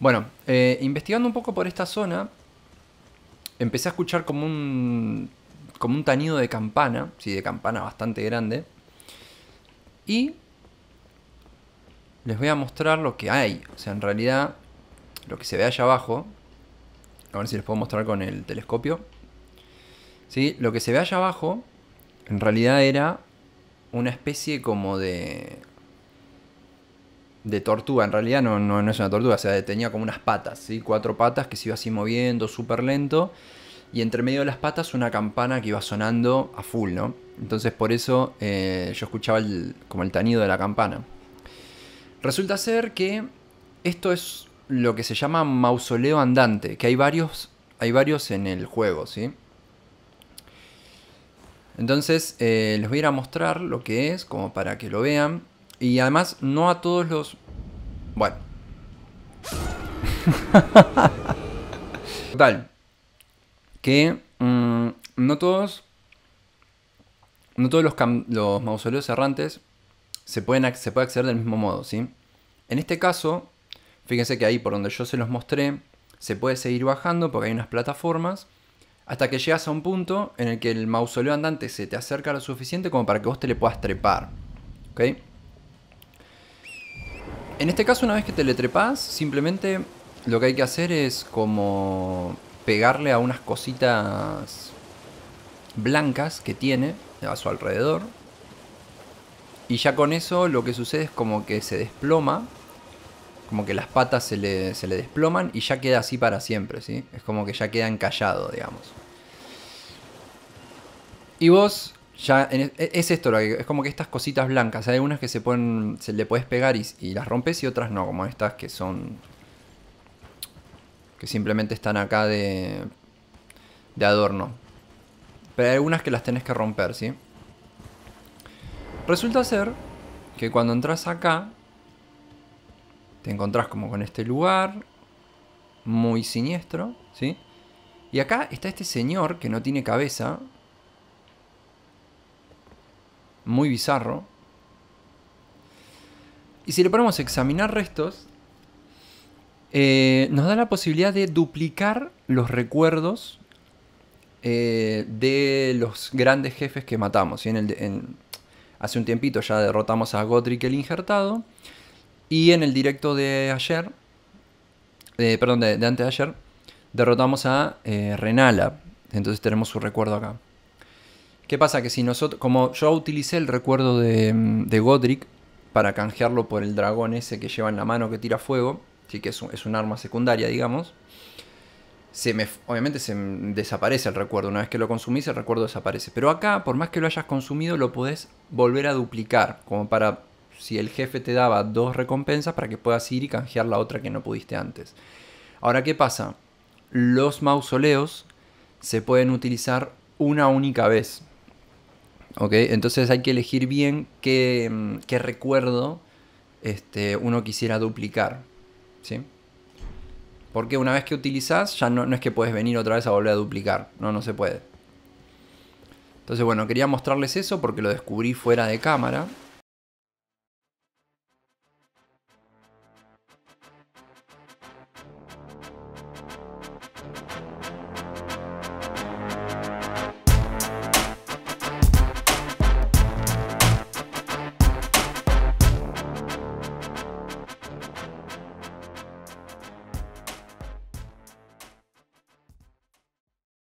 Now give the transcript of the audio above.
Bueno, eh, investigando un poco por esta zona, empecé a escuchar como un, como un tanido de campana, sí, de campana bastante grande. Y les voy a mostrar lo que hay. O sea, en realidad, lo que se ve allá abajo. A ver si les puedo mostrar con el telescopio. ¿Sí? Lo que se ve allá abajo, en realidad era una especie como de de tortuga, en realidad no, no, es una tortuga, o sea, tenía como unas patas, ¿sí? cuatro patas que se iba así moviendo súper lento y entre medio de las patas una campana que iba sonando a full, ¿no? Entonces por eso eh, yo escuchaba como el tanido de la campana. Resulta ser que esto es lo que se llama mausoleo andante, que hay varios, hay varios en el juego, ¿sí? Entonces eh, les voy a ir a mostrar lo que es, como para que lo vean. Y además, no a todos los... Bueno. Total. Que mm, no todos... No todos los, los mausoleos errantes se, pueden se puede acceder del mismo modo, ¿sí? En este caso, fíjense que ahí por donde yo se los mostré, se puede seguir bajando porque hay unas plataformas hasta que llegas a un punto en el que el mausoleo andante se te acerca lo suficiente como para que vos te le puedas trepar. ¿okay? En este caso, una vez que te le trepas, simplemente lo que hay que hacer es como pegarle a unas cositas blancas que tiene a su alrededor. Y ya con eso lo que sucede es como que se desploma, como que las patas se le, desploman y ya queda así para siempre, ¿sí? Es como que ya queda encallado, digamos. Y vos e, es esto, es como que estas cositas blancas, hay algunas que se pueden, se le puedes pegar y, las rompes y otras no, como estas que son, que simplemente están acá de, de adorno. Pero hay algunas que las tenés que romper, ¿sí? Resulta ser que cuando entras acá, te encontrás como con este lugar, muy siniestro, ¿sí? Y acá está este señor que no tiene cabeza, muy bizarro. Y si le ponemos a examinar restos, eh, nos da la posibilidad de duplicar los recuerdos eh, de los grandes jefes que matamos. Y en el, hace un tiempito ya derrotamos a Gotric el Injertado. Y en el directo de ayer, eh, perdón, de, de, antes de ayer, derrotamos a Renala. Entonces tenemos su recuerdo acá. ¿Qué pasa? Que si nosotros, como yo utilicé el recuerdo mm, de, Godric para canjearlo por el dragón ese que lleva en la mano que tira fuego, sí que es un, arma secundaria, digamos, obviamente se desaparece el recuerdo. Una vez que lo consumís, el recuerdo desaparece. Pero acá, por más que lo hayas consumido, lo podés volver a duplicar, como para si el jefe te daba dos recompensas para que puedas ir y canjear la otra que no pudiste antes. Ahora, ¿qué pasa? Los mausoleos se pueden utilizar una única vez. Entonces hay que elegir bien qué, mm, qué recuerdo este, uno quisiera duplicar, ¿sí? Porque una vez que utilizas ya no, no, es que puedes venir otra vez a volver a duplicar. No, no se puede. Entonces, bueno, quería mostrarles eso porque lo descubrí fuera de cámara.